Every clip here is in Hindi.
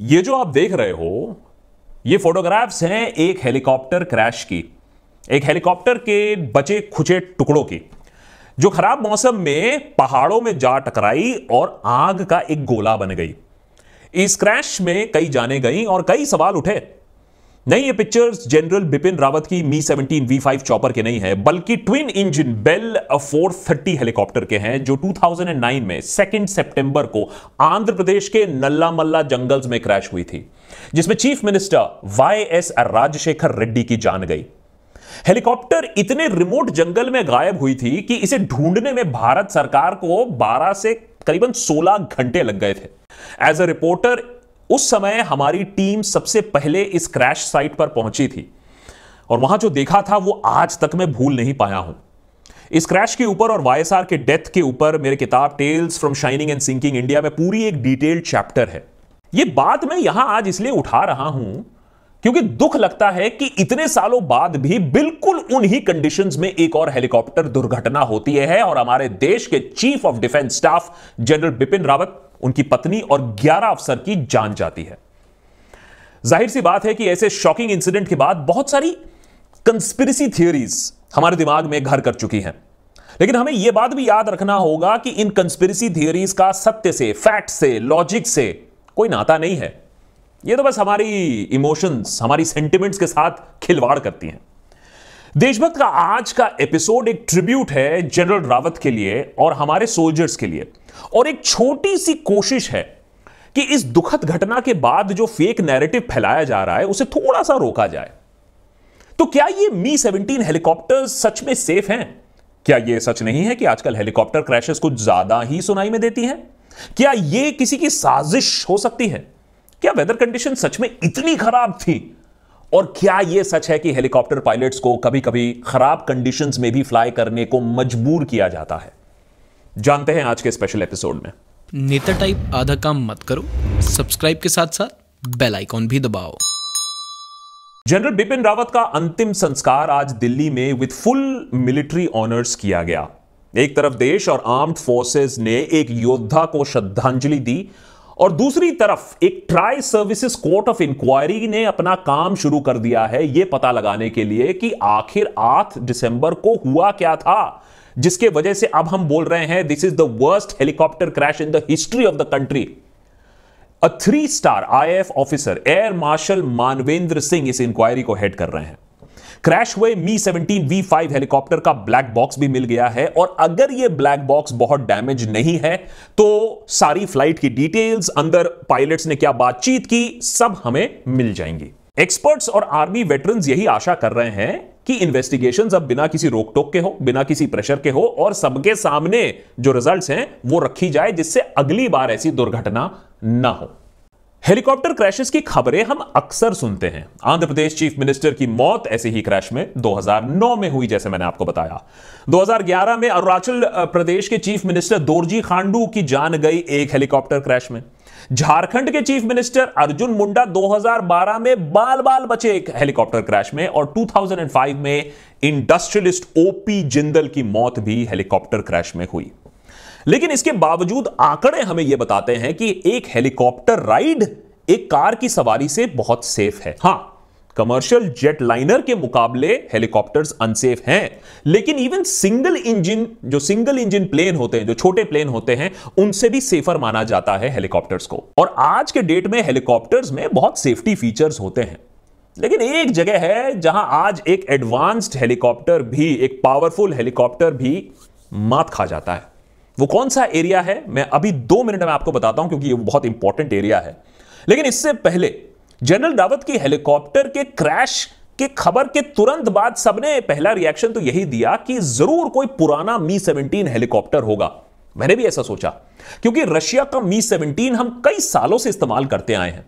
ये जो आप देख रहे हो ये फोटोग्राफ्स हैं एक हेलीकॉप्टर क्रैश की एक हेलीकॉप्टर के बचे खुचे टुकड़ों की जो खराब मौसम में पहाड़ों में जा टकराई और आग का एक गोला बन गई इस क्रैश में कई जाने गई और कई सवाल उठे नहीं ये पिक्चर्स जनरल बिपिन रावत की मी 17 वी फाइव चॉपर के नहीं है बल्कि ट्विन इंजन बेल 430 हेलीकॉप्टर के हैं जो 2009 में सेकेंड सितंबर को आंध्र प्रदेश के नल्ला मल्ला जंगल्स में क्रैश हुई थी जिसमें chief minister Y S Rajashekhar Reddy की जान गई हेलीकॉप्टर इतने रिमोट जंगल में गायब हुई थी कि इसे ढूंढने में भारत सरकार को 12 से करीबन 16 घंटे लग गए थे एज अ रिपोर्टर उस समय हमारी टीम सबसे पहले इस क्रैश साइट पर पहुंची थी और वहां जो देखा था वो आज तक मैं भूल नहीं पाया हूं इस क्रैश के ऊपर और वाईएसआर के डेथ के ऊपर मेरे किताब tales from shining and sinking India में पूरी एक डिटेल्ड चैप्टर है ये बात मैं यहां आज इसलिए उठा रहा हूं क्योंकि दुख लगता है कि इतने सालों बाद भी बिल्कुल उन्हीं कंडीशंस में एक और हेलीकॉप्टर दुर्घटना होती है और हमारे देश के chief of defence staff general Bipin Rawat उनकी पत्नी और 11 अफसर की जान जाती है जाहिर सी बात है कि ऐसे शॉकिंग इंसिडेंट के बाद बहुत सारी कंस्पिरसी थियोरीज हमारे दिमाग में घर कर चुकी हैं लेकिन हमें यह बात भी याद रखना होगा कि इन कंस्पिरसी थियोरीज का सत्य से फैक्ट से लॉजिक से कोई नाता नहीं है ये तो बस हमारी इमोशंस हमारी सेंटिमेंट्स के साथ खिलवाड़ करती हैं देशभक्त का आज का एपिसोड एक ट्रिब्यूट है जनरल रावत के लिए और हमारे सोल्जर्स के लिए और एक छोटी सी कोशिश है कि इस दुखद घटना के बाद जो फेक नैरेटिव फैलाया जा रहा है उसे थोड़ा सा रोका जाए तो क्या ये मी सेवनटीन हेलीकॉप्टर सच में सेफ हैं क्या यह सच नहीं है कि आजकल हेलीकॉप्टर क्रैशेस कुछ ज्यादा ही सुनाई में देती हैं क्या यह किसी की साजिश हो सकती है क्या वेदर कंडीशन सच में इतनी खराब थी और क्या यह सच है कि हेलीकॉप्टर पायलट्स को कभी कभी खराब कंडीशंस में भी फ्लाई करने को मजबूर किया जाता है जानते हैं आज के स्पेशल एपिसोड में नेता टाइप आधा काम मत करो सब्सक्राइब के साथ साथ बेल आइकॉन भी दबाओ जनरल बिपिन रावत का अंतिम संस्कार आज दिल्ली में विद फुल मिलिट्री ऑनर्स किया गया एक तरफ देश और आर्म्ड फोर्सेस ने एक योद्धा को श्रद्धांजलि दी और दूसरी तरफ एक tri services court of inquiry ने अपना काम शुरू कर दिया है यह पता लगाने के लिए कि आखिर आठ दिसंबर को हुआ क्या था जिसके वजह से अब हम बोल रहे हैं this is the worst helicopter crash in the history of the country a three star I officer air marshal Manvendra Singh इस इंक्वायरी को हेड कर रहे हैं क्रैश हुए Mi seventeen V five helicopter का ब्लैक बॉक्स भी मिल गया है और अगर ये ब्लैक बॉक्स बहुत डैमेज नहीं है तो सारी फ्लाइट की डिटेल्स अंदर पायलट्स ने क्या बातचीत की सब हमें मिल जाएंगी एक्सपर्ट्स और आर्मी वेटरन यही आशा कर रहे हैं कि इन्वेस्टिगेशंस अब बिना किसी रोक टोक के हो बिना किसी प्रेशर के हो और सबके सामने जो रिजल्ट्स हैं वो रखी जाए जिससे अगली बार ऐसी दुर्घटना ना हो हेलीकॉप्टर क्रैशेस की खबरें हम अक्सर सुनते हैं आंध्र प्रदेश चीफ मिनिस्टर की मौत ऐसे ही क्रैश में 2009 में हुई जैसे मैंने आपको बताया 2011 में अरुणाचल प्रदेश के चीफ मिनिस्टर दोरजी खांडू की जान गई एक हेलीकॉप्टर क्रैश में झारखंड के चीफ मिनिस्टर अर्जुन मुंडा 2012 में बाल बाल बचे एक हेलीकॉप्टर क्रैश में और 2005 में इंडस्ट्रियलिस्ट ओपी जिंदल की मौत भी हेलीकॉप्टर क्रैश में हुई लेकिन इसके बावजूद आंकड़े हमें यह बताते हैं कि एक हेलीकॉप्टर राइड एक कार की सवारी से बहुत सेफ है हाँ कमर्शियल जेट लाइनर के मुकाबले हेलीकॉप्टर्स अनसेफ हैं लेकिन इवन सिंगल इंजन जो सिंगल इंजन प्लेन होते हैं जो छोटे प्लेन होते हैं उनसे भी सेफर माना जाता है हेलीकॉप्टर्स को और आज के डेट में हेलीकॉप्टर्स में बहुत सेफ्टी फीचर्स होते हैं लेकिन एक जगह है जहां आज एक एडवांस्ड हेलीकॉप्टर भी एक पावरफुल हेलीकॉप्टर भी मात खा जाता है वो कौन सा एरिया है मैं अभी दो मिनट में आपको बताता हूं क्योंकि ये बहुत इंपॉर्टेंट एरिया है लेकिन इससे पहले जनरल रावत की हेलीकॉप्टर के क्रैश के खबर के तुरंत बाद सबने पहला रिएक्शन तो यही दिया कि जरूर कोई पुराना मी सेवनटीन हेलीकॉप्टर होगा मैंने भी ऐसा सोचा क्योंकि रशिया का मी सेवनटीन हम कई सालों से इस्तेमाल करते आए हैं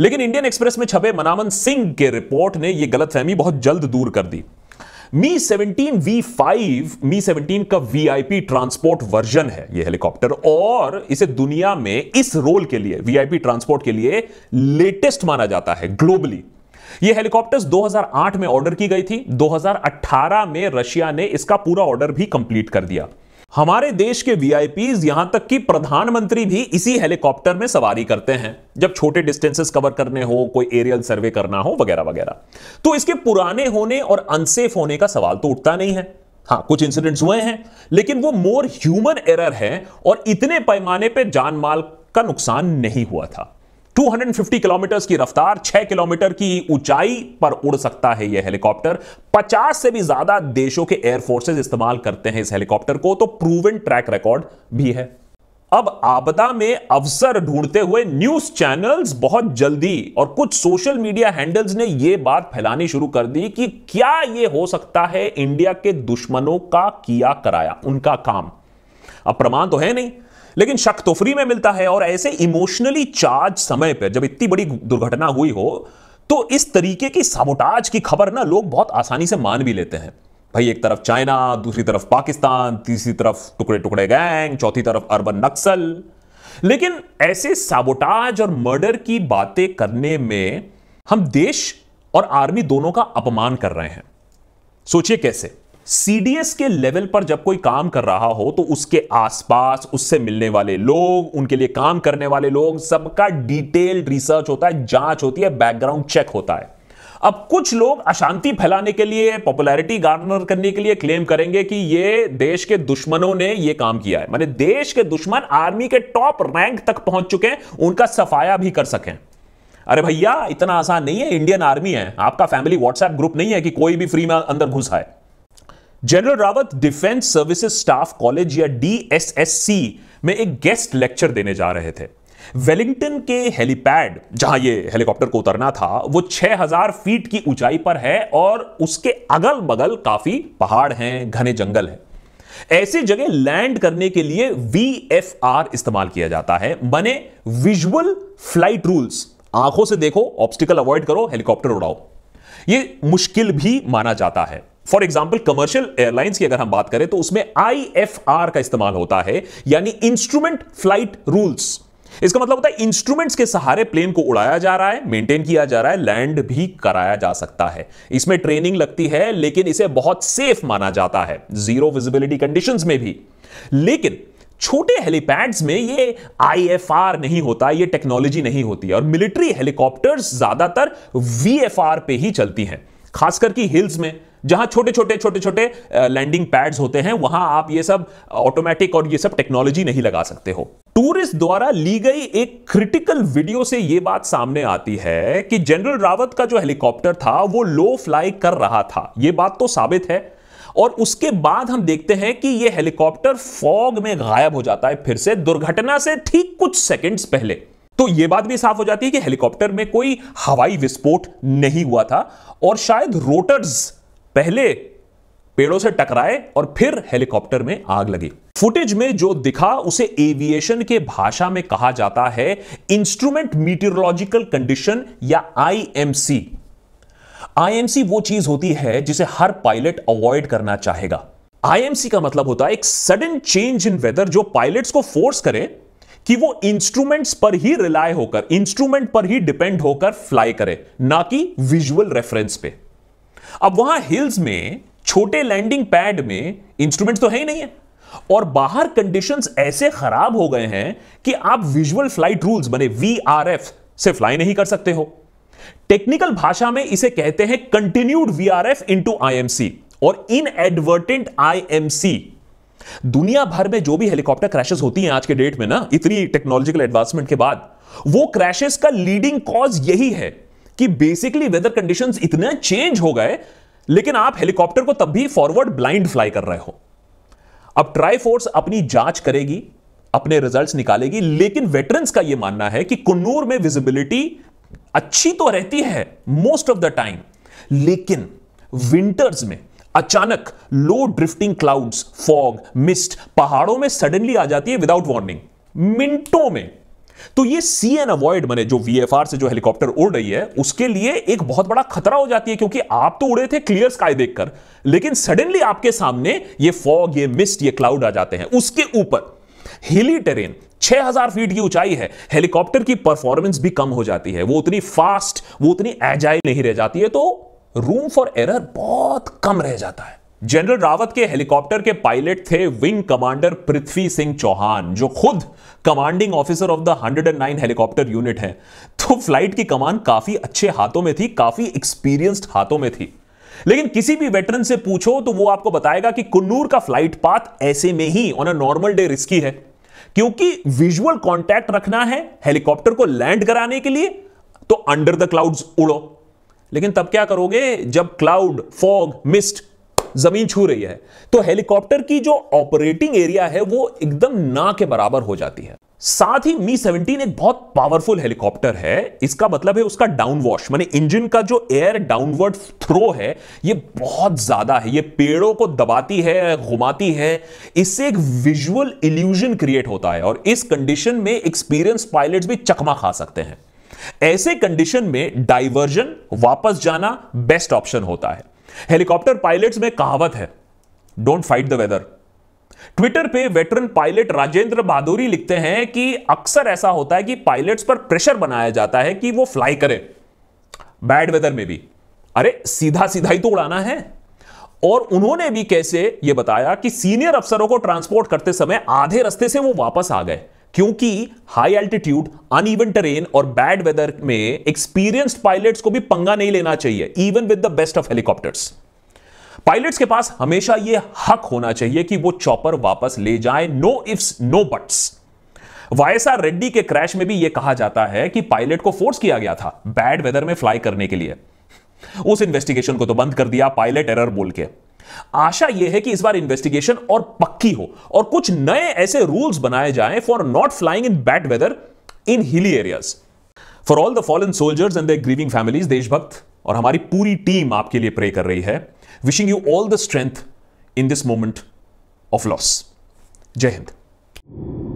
लेकिन इंडियन एक्सप्रेस में छपे मनामन सिंह के रिपोर्ट ने यह गलतफहमी बहुत जल्द दूर कर दी मी 17 V5 मी 17 का वीआईपी ट्रांसपोर्ट वर्जन है ये हेलीकॉप्टर और इसे दुनिया में इस रोल के लिए वीआईपी ट्रांसपोर्ट के लिए लेटेस्ट माना जाता है ग्लोबली ये हेलीकॉप्टर्स 2008 में ऑर्डर की गई थी 2018 में रशिया ने इसका पूरा ऑर्डर भी कंप्लीट कर दिया हमारे देश के वीआईपीज यहां तक कि प्रधानमंत्री भी इसी हेलीकॉप्टर में सवारी करते हैं जब छोटे डिस्टेंसेस कवर करने हो कोई एरियल सर्वे करना हो वगैरह वगैरह तो इसके पुराने होने और अनसेफ होने का सवाल तो उठता नहीं है हाँ कुछ इंसिडेंट्स हुए हैं लेकिन वो मोर ह्यूमन एरर है और इतने पैमाने पर जान माल का नुकसान नहीं हुआ था 250 किलोमीटर की रफ्तार 6 किलोमीटर की ऊंचाई पर उड़ सकता है यह हेलीकॉप्टर 50 से भी ज्यादा देशों के एयरफोर्सेज इस्तेमाल करते हैं इस हेलीकॉप्टर को तो प्रूवन ट्रैक रिकॉर्ड भी है अब आपदा में अवसर ढूंढते हुए न्यूज चैनल्स बहुत जल्दी और कुछ सोशल मीडिया हैंडल्स ने यह बात फैलानी शुरू कर दी कि क्या यह हो सकता है इंडिया के दुश्मनों का किया कराया उनका काम अब प्रमाण तो है नहीं लेकिन शक तोफरी में मिलता है और ऐसे इमोशनली चार्ज समय पर जब इतनी बड़ी दुर्घटना हुई हो तो इस तरीके की साबोटाज की खबर ना लोग बहुत आसानी से मान भी लेते हैं भाई एक तरफ चाइना दूसरी तरफ पाकिस्तान तीसरी तरफ टुकड़े टुकड़े गैंग चौथी तरफ अर्बन नक्सल लेकिन ऐसे साबोटाज और मर्डर की बातें करने में हम देश और आर्मी दोनों का अपमान कर रहे हैं सोचिए कैसे सीडीएस के लेवल पर जब कोई काम कर रहा हो तो उसके आसपास उससे मिलने वाले लोग उनके लिए काम करने वाले लोग सबका डिटेल्ड रिसर्च होता है जांच होती है बैकग्राउंड चेक होता है अब कुछ लोग अशांति फैलाने के लिए पॉपुलैरिटी गार्नर करने के लिए क्लेम करेंगे कि ये देश के दुश्मनों ने ये काम किया है मैंने देश के दुश्मन आर्मी के टॉप रैंक तक पहुंच चुके हैं उनका सफाया भी कर सकें अरे भैया इतना आसान नहीं है इंडियन आर्मी है आपका फैमिली व्हाट्सएप ग्रुप नहीं है कि कोई भी फ्री में अंदर घुस आए general Rawat defence services staff college या डीएसएससी में एक गेस्ट लेक्चर देने जा रहे थे वेलिंगटन के हेलीपैड जहां ये हेलीकॉप्टर को उतरना था वो 6000 फीट की ऊंचाई पर है और उसके अगल बगल काफी पहाड़ हैं घने जंगल हैं ऐसे जगह लैंड करने के लिए वी एफ आर इस्तेमाल किया जाता है बने विजुअल फ्लाइट रूल्स आंखों से देखो ऑब्स्टिकल अवॉइड करो हेलीकॉप्टर उड़ाओ ये मुश्किल भी माना जाता है फॉर एग्जाम्पल कमर्शियल एयरलाइंस की अगर हम बात करें तो उसमें आई का इस्तेमाल होता है यानी इंस्ट्रूमेंट फ्लाइट रूल्स इसका मतलब होता है इंस्ट्रूमेंट्स के सहारे प्लेन को उड़ाया जा रहा है मेंटेन किया जा रहा है लैंड भी कराया जा सकता है इसमें ट्रेनिंग लगती है लेकिन इसे बहुत सेफ माना जाता है जीरो विजिबिलिटी कंडीशंस में भी लेकिन छोटे हेलीपैड्स में ये आईएफआर नहीं होता ये टेक्नोलॉजी नहीं होती और मिलिट्री हेलीकॉप्टर्स ज्यादातर वीएफआर पे ही चलती हैं खासकर की हिल्स में जहां छोटे छोटे छोटे छोटे लैंडिंग पैड्स होते हैं वहां आप ये सब ऑटोमेटिक और ये सब टेक्नोलॉजी नहीं लगा सकते हो टूरिस्ट द्वारा ली गई एक क्रिटिकल वीडियो से यह बात सामने आती है कि जनरल रावत का जो हेलीकॉप्टर था वो लो फ्लाई कर रहा था यह बात तो साबित है और उसके बाद हम देखते हैं कि यह हेलीकॉप्टर फॉग में गायब हो जाता है फिर से दुर्घटना से ठीक कुछ सेकंड्स पहले तो यह बात भी साफ हो जाती है कि हेलीकॉप्टर में कोई हवाई विस्फोट नहीं हुआ था और शायद रोटर्स पहले पेड़ों से टकराए और फिर हेलीकॉप्टर में आग लगी फुटेज में जो दिखा उसे एविएशन के भाषा में कहा जाता है इंस्ट्रूमेंट मीटरोलॉजिकल कंडीशन या आईएमसी आईएमसी वो चीज होती है जिसे हर पायलट अवॉइड करना चाहेगा आईएमसी का मतलब होता है एक सडन चेंज इन वेदर जो पायलट्स को फोर्स करे कि वो इंस्ट्रूमेंट्स पर ही रिलाय होकर इंस्ट्रूमेंट पर ही डिपेंड होकर फ्लाई करे ना कि विजुअल रेफरेंस पे अब वहां हिल्स में छोटे लैंडिंग पैड में इंस्ट्रूमेंट तो है ही नहीं है और बाहर कंडीशंस ऐसे खराब हो गए हैं कि आप विजुअल फ्लाइट रूल्स बने वी से फ्लाई नहीं कर सकते हो टेक्निकल भाषा में इसे कहते हैं continued V R F into C और इन एडवर्टेंट सी दुनिया भर में जो भी हेलीकॉप्टर क्रैशेस होती हैं आज के डेट में ना इतनी टेक्नोलॉजिकल एडवांसमेंट के बाद वो क्रैशेस का लीडिंग कॉज यही है कि बेसिकली वेदर कंडीशन इतने चेंज हो गए लेकिन आप हेलीकॉप्टर को तब भी फॉरवर्ड ब्लाइंड फ्लाई कर रहे हो अब ट्राई फोर्स अपनी जांच करेगी अपने रिजल्ट्स निकालेगी लेकिन वेटरन्स का यह मानना है कि कुन्नूर में विजिबिलिटी अच्छी तो रहती है मोस्ट ऑफ द टाइम लेकिन विंटर्स में अचानक low drifting clouds fog mist पहाड़ों में सडनली आ जाती है विदाउट वार्निंग मिनटों में तो ये सी एन अवॉइड मैंने जो वीएफआर से जो हेलीकॉप्टर उड़ रही है उसके लिए एक बहुत बड़ा खतरा हो जाती है क्योंकि आप तो उड़े थे क्लियर स्काई देखकर लेकिन सडनली आपके सामने ये फॉग ये मिस्ट ये क्लाउड आ जाते हैं उसके ऊपर हिली टेरेन 6000 फीट की ऊंचाई है हेलीकॉप्टर की परफॉर्मेंस भी कम हो जाती है वो उतनी फास्ट वो उतनी एजाइल नहीं रह जाती है तो रूम फॉर एरर बहुत कम रह जाता है जनरल रावत के हेलीकॉप्टर के पायलट थे विंग कमांडर पृथ्वी सिंह चौहान जो खुद commanding officer of the 109 helicopter unit है तो फ्लाइट की कमान काफी अच्छे हाथों में थी काफी एक्सपीरियंस्ड हाथों में थी लेकिन किसी भी वेटरन से पूछो तो वो आपको बताएगा कि कुन्नूर का फ्लाइट पाथ ऐसे में ही on a normal day risky है क्योंकि विजुअल कॉन्टैक्ट रखना है हेलीकॉप्टर को लैंड कराने के लिए तो अंडर द क्लाउड्स उड़ो लेकिन तब क्या करोगे जब क्लाउड फॉग मिस्ट जमीन छू रही है तो हेलीकॉप्टर की जो ऑपरेटिंग एरिया है वो एकदम ना के बराबर हो जाती है साथ ही मी 17 एक बहुत पावरफुल हेलीकॉप्टर है इसका मतलब है उसका वॉश मैंने इंजन का जो एयर डाउनवर्ड थ्रो है ये बहुत ज्यादा है ये पेड़ों को दबाती है घुमाती है इससे एक विजुअल इल्यूजन क्रिएट होता है और इस कंडीशन में एक्सपीरियंस पायलट भी चकमा खा सकते हैं ऐसे कंडीशन में डाइवर्जन वापस जाना बेस्ट ऑप्शन होता है हेलीकॉप्टर पायलट्स में कहावत है don't fight the weather Twitter पे वेटरन पायलट राजेंद्र बहादुरी लिखते हैं कि अक्सर ऐसा होता है कि पायलट्स पर प्रेशर बनाया जाता है कि वो फ्लाई करें बैड वेदर में भी अरे सीधा सीधा ही तो उड़ाना है और उन्होंने भी कैसे ये बताया कि सीनियर अफसरों को ट्रांसपोर्ट करते समय आधे रास्ते से वो वापस आ गए क्योंकि हाई एल्टीट्यूड अनइवन टेरेन और बैड वेदर में एक्सपीरियंस्ड पायलट्स को भी पंगा नहीं लेना चाहिए even with the best of helicopters pilots के पास हमेशा यह हक होना चाहिए कि वो चॉपर वापस ले जाए no ifs no buts YS Reddy के क्रैश में भी यह कहा जाता है कि पायलट को फोर्स किया गया था बैड वेदर में फ्लाई करने के लिए उस इन्वेस्टिगेशन को तो बंद कर दिया पायलट एरर बोल के आशा यह है कि इस बार इन्वेस्टिगेशन और पक्की हो और कुछ नए ऐसे रूल्स बनाए जाएं for not flying in bad weather in hilly areas for all the fallen soldiers and the grieving families देशभक्त और हमारी पूरी टीम आपके लिए प्रे कर रही है wishing you all the strength in this moment of loss जय हिंद